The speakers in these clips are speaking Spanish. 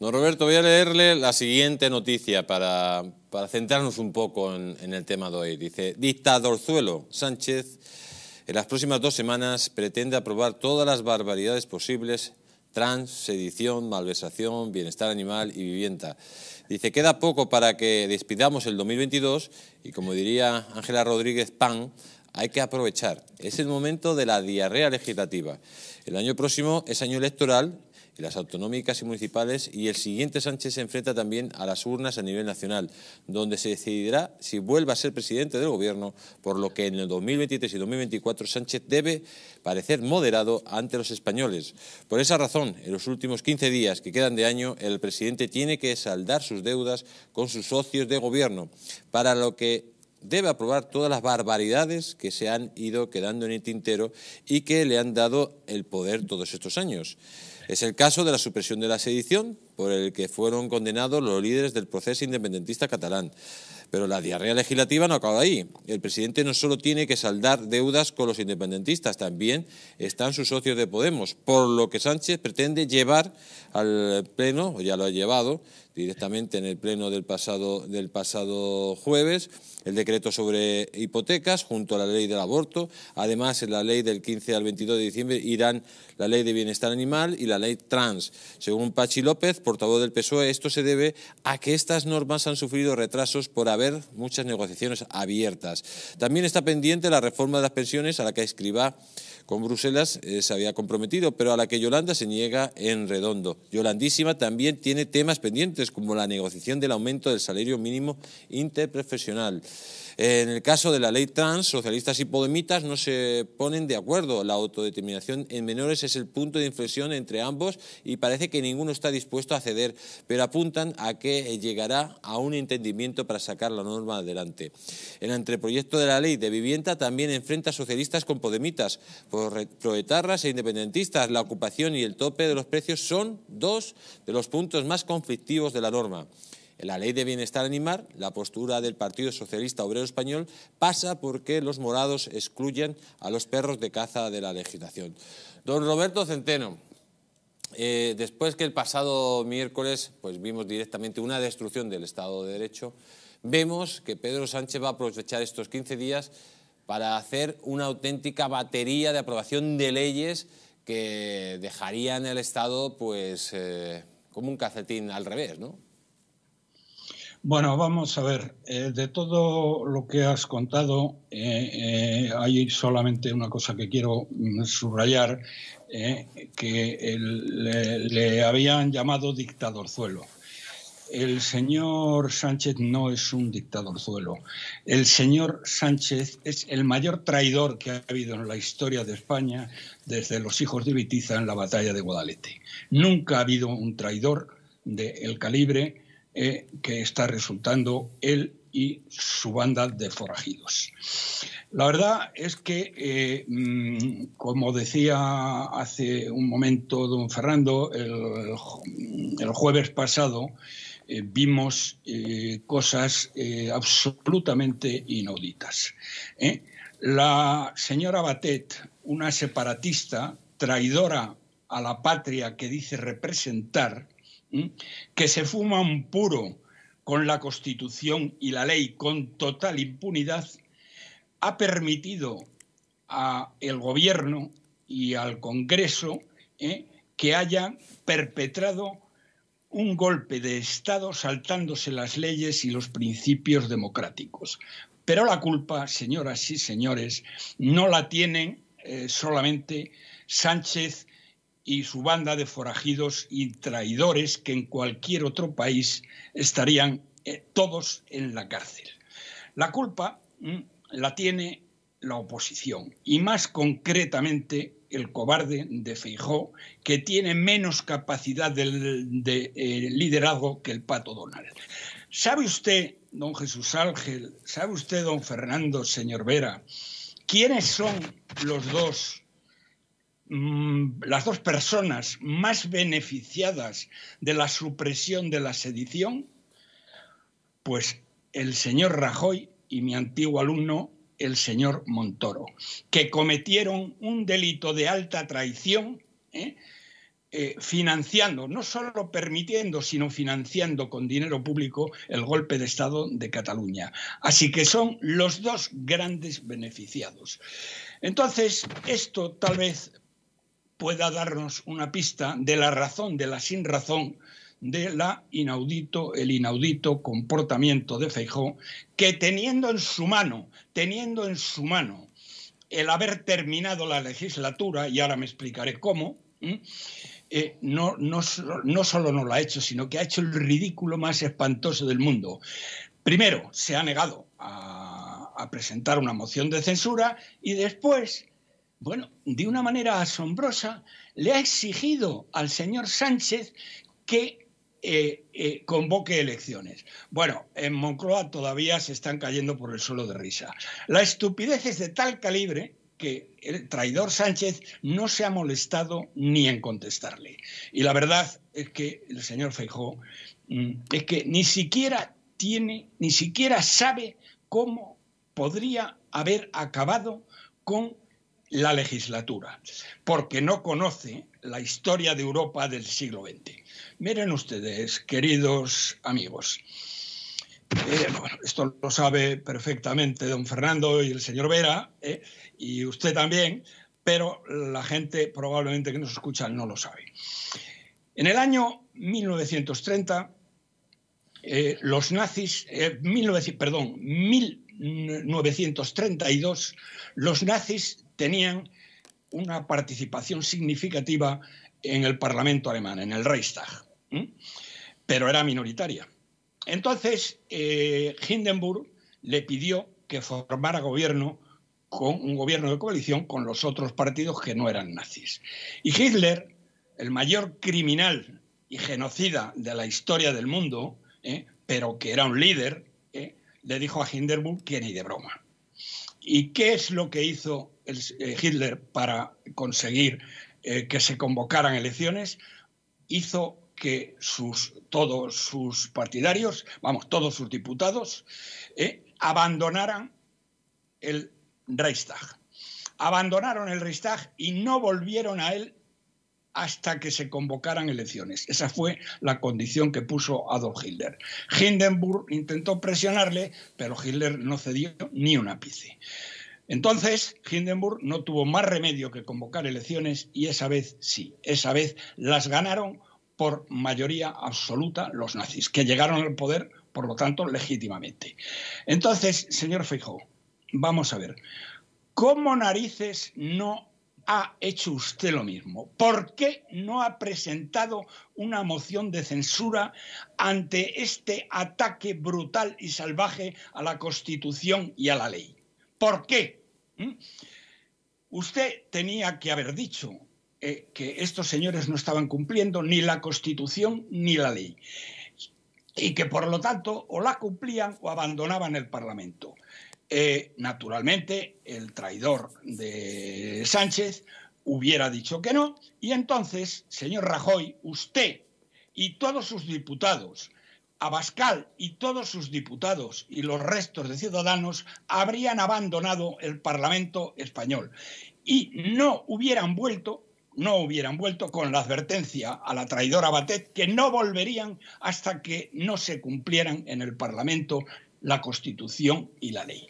No, Roberto, voy a leerle la siguiente noticia para, centrarnos un poco en, el tema de hoy. Dice, dictadorzuelo Sánchez en las próximas dos semanas pretende aprobar todas las barbaridades posibles, trans, sedición, malversación, bienestar animal y vivienda. Dice, queda poco para que despidamos el 2022 y como diría Ángela Rodríguez Pan, hay que aprovechar. Es el momento de la diarrea legislativa. El año próximo es año electoral las autonómicas y municipales y el siguiente Sánchez se enfrenta también a las urnas a nivel nacional, donde se decidirá si vuelva a ser presidente del Gobierno, por lo que en el 2023 y 2024 Sánchez debe parecer moderado ante los españoles. Por esa razón, en los últimos 15 días que quedan de año, el presidente tiene que saldar sus deudas con sus socios de Gobierno, para lo que debe aprobar todas las barbaridades que se han ido quedando en el tintero y que le han dado el poder todos estos años. Es el caso de la supresión de la sedición, por el que fueron condenados los líderes del proceso independentista catalán. Pero la diarrea legislativa no acaba ahí. El presidente no solo tiene que saldar deudas con los independentistas, también están sus socios de Podemos, por lo que Sánchez pretende llevar al Pleno, o ya lo ha llevado, directamente en el pleno del pasado, jueves, el decreto sobre hipotecas junto a la ley del aborto, además en la ley del 15 al 22 de diciembre irán la ley de bienestar animal y la ley trans. Según Pachi López, portavoz del PSOE, esto se debe a que estas normas han sufrido retrasos por haber muchas negociaciones abiertas. También está pendiente la reforma de las pensiones a la que escriba con Bruselas eh, se había comprometido, pero a la que Yolanda se niega en redondo. Yolandísima también tiene temas pendientes, como la negociación del aumento del salario mínimo interprofesional. En el caso de la ley trans, socialistas y podemitas no se ponen de acuerdo. La autodeterminación en menores es el punto de inflexión entre ambos y parece que ninguno está dispuesto a ceder, pero apuntan a que llegará a un entendimiento para sacar la norma adelante. El anteproyecto de la ley de vivienda también enfrenta a socialistas con podemitas, proetarras e independentistas. La ocupación y el tope de los precios son dos de los puntos más conflictivos de la norma la ley de bienestar animal, la postura del Partido Socialista Obrero Español pasa porque los morados excluyen a los perros de caza de la legislación. Don Roberto Centeno, eh, después que el pasado miércoles pues vimos directamente una destrucción del Estado de Derecho, vemos que Pedro Sánchez va a aprovechar estos 15 días para hacer una auténtica batería de aprobación de leyes que dejarían el Estado pues, eh, como un cacetín al revés, ¿no? Bueno, vamos a ver, eh, de todo lo que has contado, eh, eh, hay solamente una cosa que quiero mm, subrayar, que le, habían llamado dictadorzuelo. El señor Sánchez no es un dictadorzuelo. El señor Sánchez es el mayor traidor que ha habido en la historia de España desde los hijos de Vitiza en la batalla de Guadalete. Nunca ha habido un traidor del calibre eh, que está resultando él y su banda de forajidos. La verdad es que, eh, mm, como decía hace un momento don Fernando, el, jueves pasado eh, vimos cosas absolutamente inauditas. La señora Batet, una separatista, traidora a la patria que dice representar, que se fuma un puro con la Constitución y la ley con total impunidad, ha permitido al Gobierno y al Congreso ¿eh? que hayan perpetrado un golpe de Estado saltándose las leyes y los principios democráticos. Pero la culpa, señoras y señores, no la tienen eh, solamente Sánchez y su banda de forajidos y traidores que en cualquier otro país estarían eh, todos en la cárcel. La culpa mm, la tiene la oposición y más concretamente el cobarde de Feijó, que tiene menos capacidad de, eh, liderazgo que el pato Donald. ¿Sabe usted, don Jesús Ángel, sabe usted, don Fernando, señor Vera, quiénes son los dos Mm, las dos personas más beneficiadas de la supresión de la sedición, pues el señor Rajoy y mi antiguo alumno, el señor Montoro, que cometieron un delito de alta traición, ¿eh? Eh, financiando, no solo permitiendo, sino financiando con dinero público el golpe de Estado de Cataluña. Así que son los dos grandes beneficiados. Entonces, esto tal vez pueda darnos una pista de la razón, de la sin razón, de la inaudito, el inaudito comportamiento de Feijó, que teniendo en su mano, teniendo en su mano el haber terminado la legislatura, y ahora me explicaré cómo, eh, no, no, no solo no lo ha hecho, sino que ha hecho el ridículo más espantoso del mundo. Primero, se ha negado a presentar una moción de censura y después bueno, de una manera asombrosa, le ha exigido al señor Sánchez que eh, eh, convoque elecciones. Bueno, en Moncloa todavía se están cayendo por el suelo de risa. La estupidez es de tal calibre que el traidor Sánchez no se ha molestado ni en contestarle. Y la verdad es que el señor Feijó mm, es que ni siquiera tiene, ni siquiera sabe cómo podría haber acabado con la legislatura, porque no conoce la historia de Europa del siglo XX. Miren ustedes, queridos amigos, eh, esto lo sabe perfectamente don Fernando y el señor Vera, eh, y usted también, pero la gente probablemente que nos escucha no lo sabe. En el año 1930, eh, los nazis, perdón, 1932, los nazis tenían una participación significativa en el Parlamento alemán, en el Reichstag, pero era minoritaria. Entonces, eh, Hindenburg le pidió que formara gobierno con un gobierno de coalición con los otros partidos que no eran nazis. Y Hitler, el mayor criminal y genocida de la historia del mundo, ¿eh? pero que era un líder, ¿eh? le dijo a Hindenburg que ni de broma. ¿Y qué es lo que hizo eh, Hitler para conseguir eh, que se convocaran elecciones? Hizo que todos sus partidarios, vamos, todos sus diputados, eh, abandonaran el Reichstag. Abandonaron el Reichstag y no volvieron a él hasta que se convocaran elecciones. Esa fue la condición que puso Adolf Hitler. Hindenburg intentó presionarle, pero Hitler no cedió ni un ápice. Entonces, Hindenburg no tuvo más remedio que convocar elecciones y esa vez sí, esa vez las ganaron por mayoría absoluta los nazis, que llegaron al poder, por lo tanto, legítimamente. Entonces, señor Feijó, vamos a ver, ¿cómo narices no ha hecho usted lo mismo? ¿Por qué no ha presentado una moción de censura ante este ataque brutal y salvaje a la Constitución y a la ley? ¿Por qué? ¿Mm? Usted tenía que haber dicho eh, que estos señores no estaban cumpliendo ni la Constitución ni la ley y que por lo tanto o la cumplían o abandonaban el Parlamento. Eh, naturalmente el traidor de Sánchez hubiera dicho que no, y entonces, señor Rajoy, usted y todos sus diputados, Abascal y todos sus diputados y los restos de ciudadanos habrían abandonado el Parlamento español y no hubieran vuelto no hubieran vuelto con la advertencia a la traidora Batet que no volverían hasta que no se cumplieran en el Parlamento la Constitución y la ley.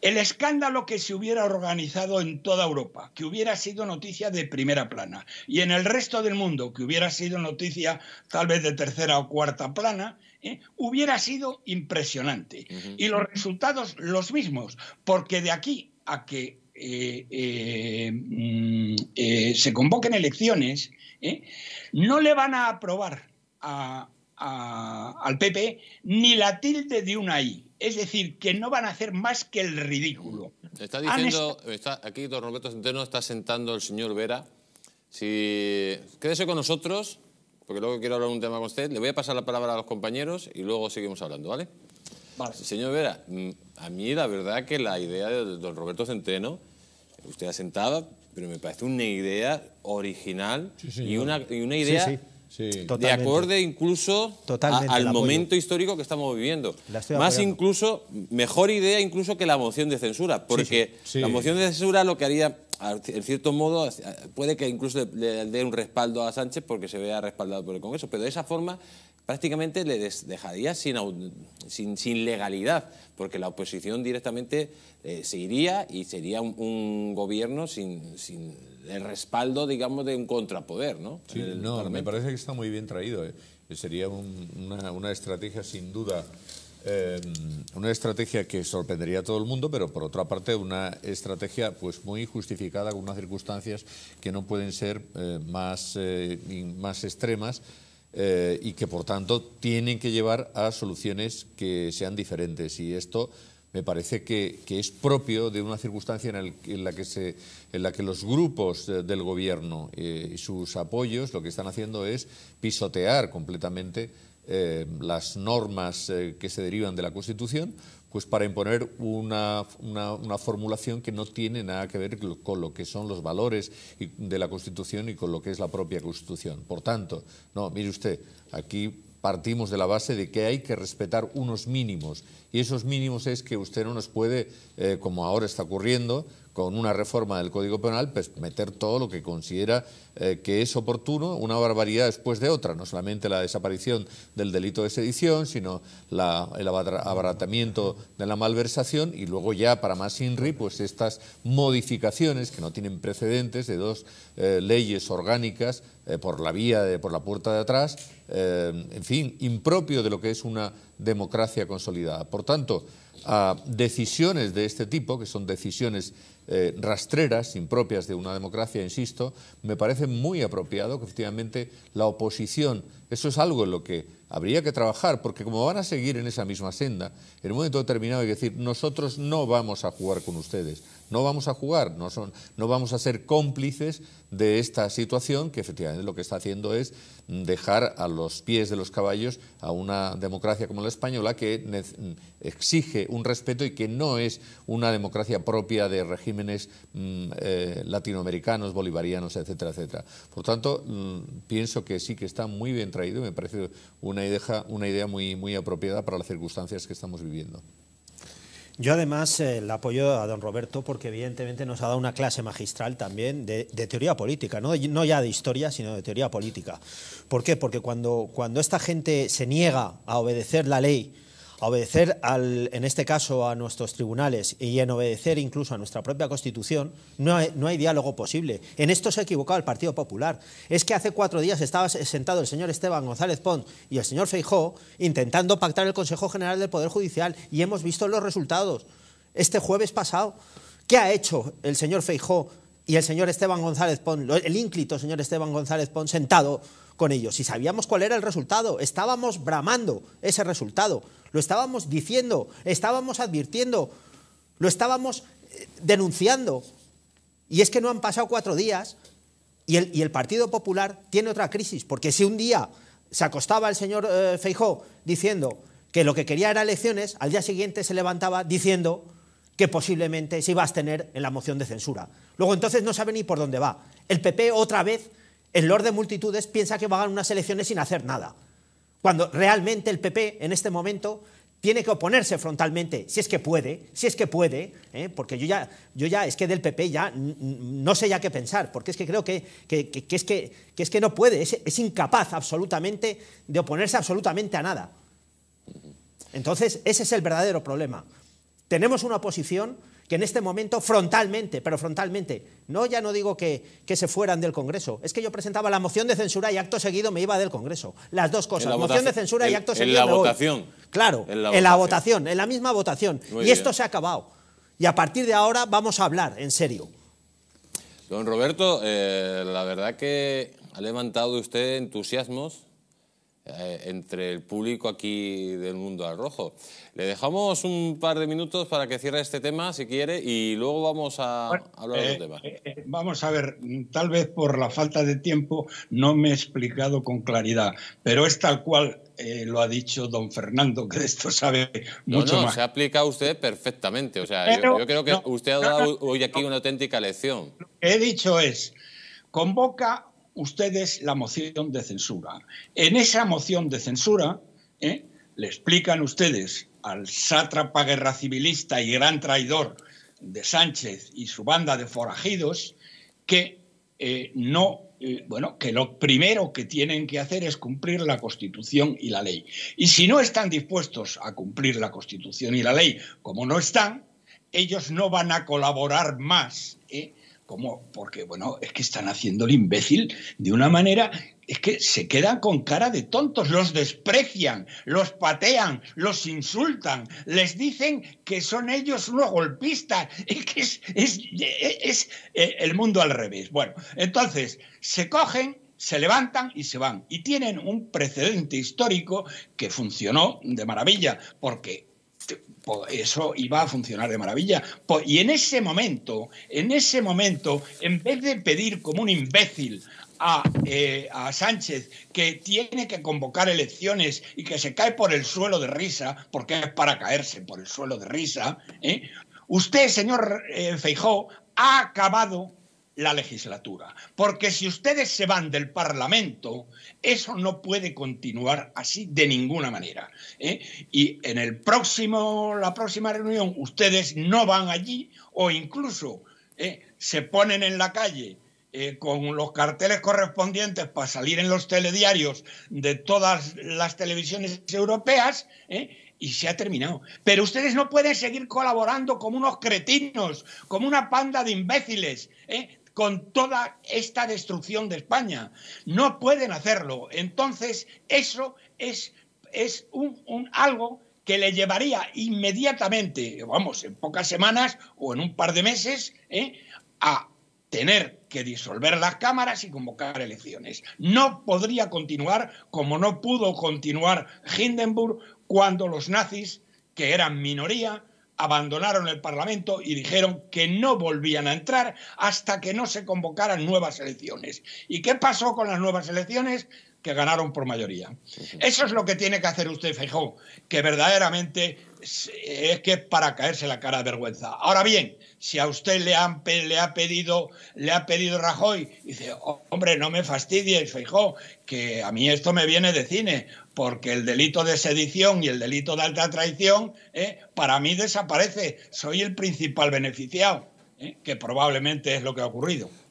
El escándalo que se hubiera organizado en toda Europa, que hubiera sido noticia de primera plana, y en el resto del mundo, que hubiera sido noticia tal vez de tercera o cuarta plana, ¿eh? hubiera sido impresionante. Y los resultados los mismos, porque de aquí a que eh, eh, mm, se convoquen elecciones, no le van a aprobar al PP e ni la tilde de una I. Es decir, que no van a hacer más que el ridículo. Está diciendo, aquí don Roberto Centeno está sentando el señor Vera. Si quédese con nosotros, porque luego quiero hablar un tema con usted, le voy a pasar la palabra a los compañeros y luego seguimos hablando, ¿vale? Señor Vera, mm, a mí la verdad que la idea de don Roberto Centeno, usted ha sentado, pero me parece una idea original y, una, y, una, idea... Sí, de acorde incluso al momento histórico que estamos viviendo. Más incluso, mejor idea incluso que la moción de censura, porque la moción de censura lo que haría, en cierto modo, puede que incluso le dé un respaldo a Sánchez porque se vea respaldado por el Congreso, pero de esa forma prácticamente le dejaría sin, legalidad, porque la oposición directamente eh, se iría y sería un, gobierno sin, el respaldo, digamos, de un contrapoder, ¿no? me parece que está muy bien traído. Eh. Eh, sería una, estrategia sin duda... Em, una estrategia que sorprendería a todo el mundo, pero por otra parte una estrategia pues muy justificada con unas circunstancias que no pueden ser más, más extremas eh, y que por tanto tienen que llevar a soluciones que sean diferentes. Y esto me parece que, es propio de una circunstancia en, la, que los grupos eh, del gobierno eh, y sus apoyos lo que están haciendo es pisotear completamente eh, las normas eh, que se derivan de la Constitución, pues para imponer una, formulación que no tiene nada que ver con lo que son los valores de la Constitución y con lo que es la propia Constitución. Por tanto, no, mire usted, aquí partimos de la base de que hay que respetar unos mínimos y esos mínimos es que usted no nos puede, eh, como ahora está ocurriendo, con una reforma del Código Penal, pues meter todo lo que considera eh, que es oportuno, una barbaridad después de otra, no solamente la desaparición del delito de sedición, sino el abaratamiento de la malversación y luego ya para más INRI, pues estas modificaciones que no tienen precedentes de dos eh, leyes orgánicas eh, por la vía, por la puerta de atrás, en fin, impropio de lo que es una democracia consolidada. Por tanto, a decisiones de este tipo, que son decisiones eh, rastreras, impropias de una democracia, insisto, me parece muy apropiado que efectivamente la oposición eso es algo en lo que habría que trabajar, porque como van a seguir en esa misma senda, en un momento determinado hay que decir, nosotros no vamos a jugar con ustedes, no vamos a jugar, no, son, no vamos a ser cómplices de esta situación que efectivamente lo que está haciendo es dejar a los pies de los caballos a una democracia como la española que exige un respeto y que no es una democracia propia de regímenes mm, eh, latinoamericanos, bolivarianos, etcétera, etcétera. Por tanto, mm, pienso que sí que está muy bien y me parece una idea, una idea muy, muy apropiada para las circunstancias que estamos viviendo. Yo además eh, le apoyo a don Roberto porque evidentemente nos ha dado una clase magistral también de, teoría política, ¿no? ya de historia, sino de teoría política. ¿Por qué? Porque cuando esta gente se niega a obedecer la ley, obedecer, al, en este caso, a nuestros tribunales y en obedecer incluso a nuestra propia Constitución, no hay, no hay diálogo posible. En esto se ha equivocado el Partido Popular. Es que hace cuatro días estaba sentado el señor Esteban González Pons y el señor Feijó intentando pactar el Consejo General del Poder Judicial y hemos visto los resultados. Este jueves pasado, ¿qué ha hecho el señor Feijó y el señor Esteban González Pons, el ínclito señor Esteban González Pons, sentado con ellos y sabíamos cuál era el resultado. Estábamos bramando ese resultado, lo estábamos diciendo, estábamos advirtiendo, lo estábamos eh, denunciando. Y es que no han pasado cuatro días y el, Partido Popular tiene otra crisis, porque si un día se acostaba el señor eh, Feijó diciendo que lo que quería era elecciones, al día siguiente se levantaba diciendo que posiblemente se iba a abstener en la moción de censura. Luego entonces no sabe ni por dónde va. El PP otra vez el Lord de Multitudes piensa que va a ganar unas elecciones sin hacer nada, cuando realmente el PP en este momento tiene que oponerse frontalmente, si es que puede, si es que puede, ¿eh? porque yo ya, yo ya, es que del PP ya no sé ya qué pensar, porque es que creo que, es, que, es que no puede, es, es, incapaz absolutamente de oponerse absolutamente a nada. Entonces, ese es el verdadero problema. Tenemos una oposición que en este momento frontalmente, pero frontalmente, no ya no digo que, se fueran del Congreso, es que yo presentaba la moción de censura y acto seguido me iba del Congreso. Las dos cosas, moción de censura y acto seguido. la votación. Claro, en la votación. en la, misma votación. y esto se ha acabado. Y a partir de ahora vamos a hablar, en serio. Don Roberto, eh, la verdad que ha levantado usted entusiasmos eh, entre el público aquí del mundo al rojo. Le dejamos un par de minutos para que cierre este tema, si quiere, y luego vamos a hablar de otro eh, tema. Eh, vamos a ver, tal vez por la falta de tiempo no me he explicado con claridad, pero es tal cual lo ha dicho don Fernando, que de esto sabe mucho no, no, más. Se aplica usted perfectamente. O sea, yo, creo que usted ha dado hoy aquí una auténtica lección. Lo que he dicho es, convoca ustedes la moción de censura. En esa moción de censura ¿eh? le explican ustedes al sátrapa guerra civilista y gran traidor de Sánchez y su banda de forajidos que eh, no eh, bueno que lo primero que tienen que hacer es cumplir la Constitución y la ley y si no están dispuestos a cumplir la Constitución y la ley como no están ellos no van a colaborar más ¿eh? ¿Cómo? Porque, bueno, es que están haciendo el imbécil de una manera, es que se quedan con cara de tontos, los desprecian, los patean, los insultan, les dicen que son ellos unos golpistas, es que es el mundo al revés. Bueno, entonces, se cogen se levantan y se van. Y tienen un precedente histórico que funcionó de maravilla, porque este, eso iba a funcionar de maravilla. Y en ese momento, en ese momento, en vez de pedir como un imbécil a, eh, a, Sánchez que tiene que convocar elecciones y que se cae por el suelo de risa, porque es para caerse por el suelo de risa, ¿eh? usted, señor eh, Feijó, ha acabado la legislatura. Porque si ustedes se van del Parlamento, eso no puede continuar así de ninguna manera. ¿eh? Y en el próximo, la próxima reunión, ustedes no van allí o incluso ¿eh? se ponen en la calle ¿eh? con los carteles correspondientes para salir en los telediarios de todas las televisiones europeas y se ha terminado. Pero ustedes no pueden seguir colaborando como unos cretinos, como una panda de imbéciles, con toda esta destrucción de España. No pueden hacerlo. Entonces, eso es, es un, algo que le llevaría inmediatamente, vamos, en pocas semanas o en un par de meses, ¿eh? a tener que disolver las cámaras y convocar elecciones. No podría continuar como no pudo continuar Hindenburg cuando los nazis, que eran minoría, abandonaron el Parlamento y dijeron que no volvían a entrar hasta que no se convocaran nuevas elecciones. ¿Y qué pasó con las nuevas elecciones? que ganaron por mayoría. Eso es lo que tiene que hacer usted, Feijó, que verdaderamente es que para caerse la cara de vergüenza. Ahora bien, si a usted le, han, le, ha, pedido, le ha pedido Rajoy, dice, hombre, no me fastidies, Feijó, que a mí esto me viene de cine, porque el delito de sedición y el delito de alta traición, eh, para mí desaparece, soy el principal beneficiado, eh, que probablemente es lo que ha ocurrido.